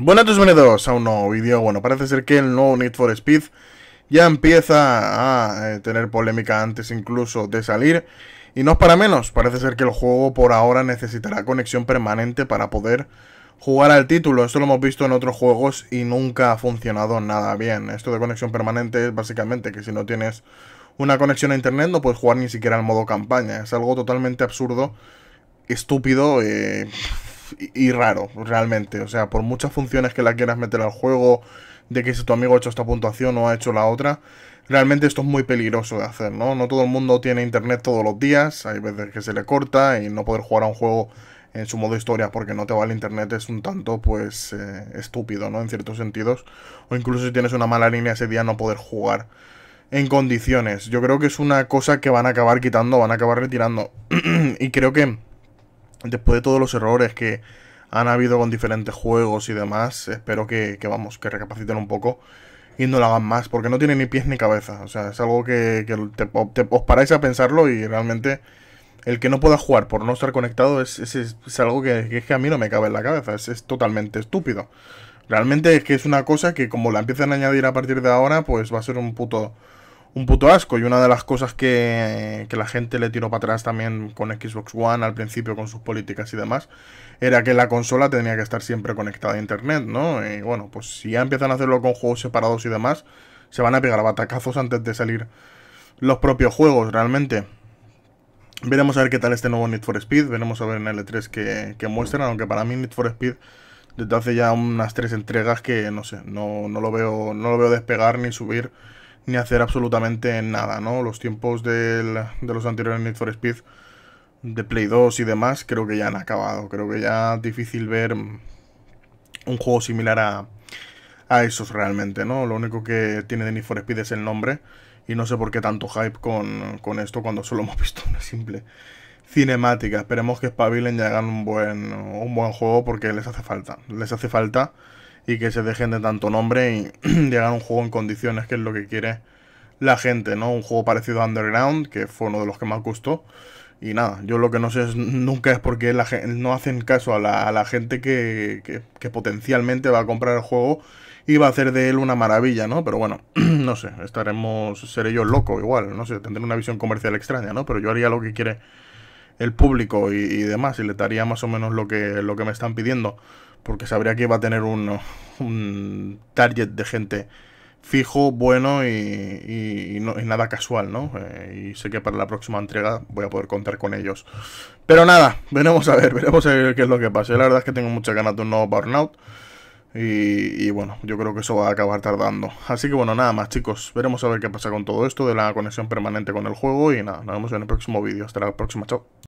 Buenas bienvenidos a un nuevo vídeo. Bueno, parece ser que el nuevo Need for Speed ya empieza a eh, tener polémica antes incluso de salir. Y no es para menos, parece ser que el juego por ahora necesitará conexión permanente para poder jugar al título. Esto lo hemos visto en otros juegos y nunca ha funcionado nada bien. Esto de conexión permanente es básicamente que si no tienes una conexión a internet no puedes jugar ni siquiera al modo campaña. Es algo totalmente absurdo, estúpido y... Eh, y, raro, realmente. O sea, por muchas funciones que la quieras meter al juego, de que si tu amigo ha hecho esta puntuación o ha hecho la otra, realmente esto es muy peligroso de hacer, ¿no? No todo el mundo tiene internet todos los días, hay veces que se le corta y no poder jugar a un juego en su modo historia porque no te va el internet es un tanto pues eh, estúpido, ¿no? En ciertos sentidos. O incluso si tienes una mala línea ese día no poder jugar en condiciones. Yo creo que es una cosa que van a acabar quitando, van a acabar retirando. y creo que después de todos los errores que han habido con diferentes juegos y demás, espero que, que vamos, que recapaciten un poco y no lo hagan más, porque no tiene ni pies ni cabeza. O sea, es algo que, os paráis a pensarlo y realmente el que no pueda jugar por no estar conectado es, algo que, que, a mí no me cabe en la cabeza, es, es, totalmente estúpido. Realmente es que es una cosa que como la empiezan a añadir a partir de ahora, pues va a ser un puto, un puto asco. Y una de las cosas que, que la gente le tiró para atrás también con Xbox One al principio, con sus políticas y demás, era que la consola tenía que estar siempre conectada a Internet, ¿no? Y bueno, pues si ya empiezan a hacerlo con juegos separados y demás, se van a pegar batacazos antes de salir los propios juegos, realmente. Veremos a ver qué tal este nuevo Need for Speed, veremos a ver en L3 e que, muestran, aunque para mí Need for Speed desde hace ya unas tres entregas que no sé, no, lo veo, no lo veo despegar ni subir ni hacer absolutamente nada, ¿no? Los tiempos de los anteriores Need for Speed de Play 2 y demás creo que ya han acabado. Creo que ya es difícil ver un juego similar a, a esos realmente, ¿no? Lo único que tiene de Need for Speed es el nombre y no sé por qué tanto hype con, esto cuando solo hemos visto una simple cinemática. Esperemos que espabilen y hagan un buen, un buen juego porque les hace falta. Les hace falta y que se dejen de tanto nombre y llegar a un juego en condiciones, que es lo que quiere la gente, ¿no? Un juego parecido a Underground, que fue uno de los que más gustó. Y nada, yo lo que no sé es, nunca es por qué la gente, no hacen caso a la, gente que, que, potencialmente va a comprar el juego y va a hacer de él una maravilla, ¿no? Pero bueno, no sé, estaremos, seré yo loco igual, no sé, tendré una visión comercial extraña, ¿no? Pero yo haría lo que quiere el público y, demás, y le daría más o menos lo que, lo que me están pidiendo porque sabría que iba a tener un, target de gente fijo, bueno y, no, nada casual, ¿no? Eh, y sé que para la próxima entrega voy a poder contar con ellos. Pero nada, veremos a ver, veremos a ver qué es lo que pasa. La verdad es que tengo muchas ganas de un nuevo Burnout. Y, y, bueno, yo creo que eso va a acabar tardando. Así que bueno, nada más chicos. Veremos a ver qué pasa con todo esto de la conexión permanente con el juego. Y nada, nos vemos en el próximo vídeo. Hasta la próxima, chao.